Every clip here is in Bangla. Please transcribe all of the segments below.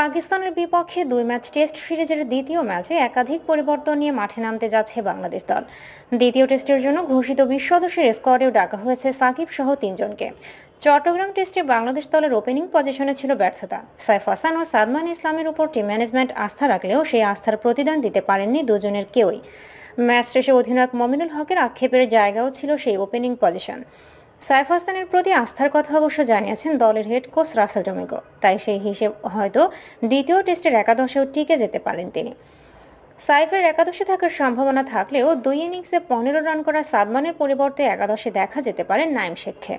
পাকিস্তানের বিপক্ষে দুই ম্যাচ টেস্ট সিরিজের দ্বিতীয় ম্যাচে একাধিক পরিবর্তন নিয়ে মাঠে নামতে যাচ্ছে বাংলাদেশ দল দ্বিতীয় টেস্টের জন্য ঘোষিত বিশ সদস্যের স্কোয়াডেও ডাকা হয়েছে সাকিব সহ তিনজনকে চট্টগ্রাম টেস্টে বাংলাদেশ দলের ওপেনিং পজিশনে ছিল ব্যর্থতা সাইফ হাসান ও সাদমান ইসলামের উপর টিম ম্যানেজমেন্ট আস্থা রাখলেও সেই আস্থার প্রতিদান দিতে পারেননি দুজনের কেউই ম্যাচ শেষে অধিনায়ক মমিনুল হকের আক্ষেপের জায়গাও ছিল সেই ওপেনিং পজিশন সাইফ হাসানের প্রতি আস্থার কথা অবশ্য জানিয়েছেন দলের হেড কোচ রাসেল ডোমেগো তাই সেই হিসেব হয়তো দ্বিতীয় টেস্টের একাদশেও টিকে যেতে পারেন তিনি সাইফের একাদশে থাকার সম্ভাবনা থাকলেও দুই ইনিংসে পনেরো রান করা সাদমানের পরিবর্তে একাদশে দেখা যেতে পারে নাইম শেখে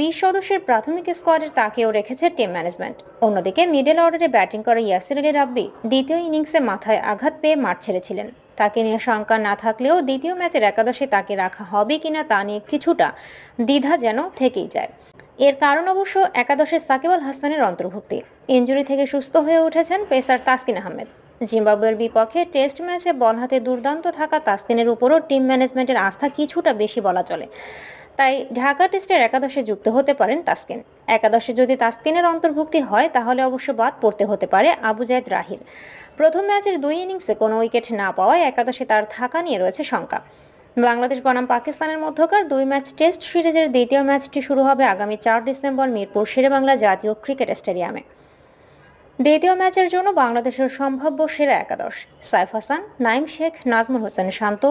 বিশ সদস্যের প্রাথমিক স্কোয়াডে তাকেও রেখেছে টিম ম্যানেজমেন্ট অন্যদিকে মিডল অর্ডারে ব্যাটিং করা ইয়াসির আলী রাব্বি দ্বিতীয় ইনিংসে মাথায় আঘাত পেয়ে মাঠ ছেড়েছিলেন তাকে নিয়ে শঙ্কা না থাকলেও দ্বিতীয় ম্যাচের একাদশে তাকে রাখা হবে কিনা তা নিয়ে কিছুটা দ্বিধা যেন থেকেই যায় এর কারণ অবশ্য একাদশে সাকিব আল হাসানের অন্তর্ভুক্তি ইঞ্জুরি থেকে সুস্থ হয়ে উঠেছেন পেসার তাসকিন আহমেদ জিম্বাবুয়ের বিপক্ষে টেস্ট ম্যাচে বল হাতে দুর্দান্ত থাকা তাসকিনের উপরও টিম ম্যানেজমেন্টের আস্থা কিছুটা বেশি বলা চলে তাই ঢাকা টেস্টের একাদশে যুক্ত হতে পারেন তাস্কিন একাদশে যদি তাস্কিনের অন্তর্ভুক্তি হয় তাহলে অবশ্য বাদ পড়তে হতে পারে আবু জায়দ রাহিল প্রথম ম্যাচের দুই ইনিংসে কোনো উইকেট না পাওয়ায় একাদশে তার থাকা নিয়ে রয়েছে শঙ্কা বাংলাদেশ বনাম পাকিস্তানের মধ্যকার দুই ম্যাচ টেস্ট সিরিজের দ্বিতীয় ম্যাচটি শুরু হবে আগামী চার ডিসেম্বর মিরপুর শেরেবাংলা জাতীয় ক্রিকেট স্টেডিয়ামে দ্বিতীয় ম্যাচের জন্য বাংলাদেশের সম্ভাব্য সেরা একাদশ সাইফ হাসান নাইম শেখ নাজমুল হোসেন শান্ত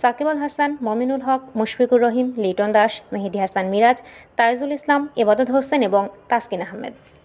সাকিব আল হাসান মমিনুল হক মুশফিকুর রহিম লিটন দাস মেহেদি হাসান মিরাজ তাইজুল ইসলাম এবাদত হোসেন এবং তাসকিন আহমেদ